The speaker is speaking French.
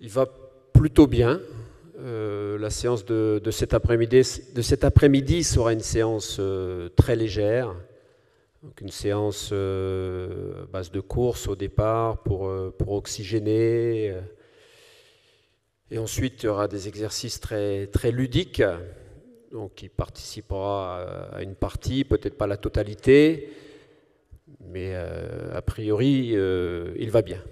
Il va plutôt bien. Euh, la séance de, cet après-midi, sera une séance euh, très légère, donc une séance euh, à base de course au départ pour, pour oxygéner. Et ensuite, il y aura des exercices très, très ludiques. Donc, il participera à une partie, peut-être pas la totalité, mais a priori, il va bien.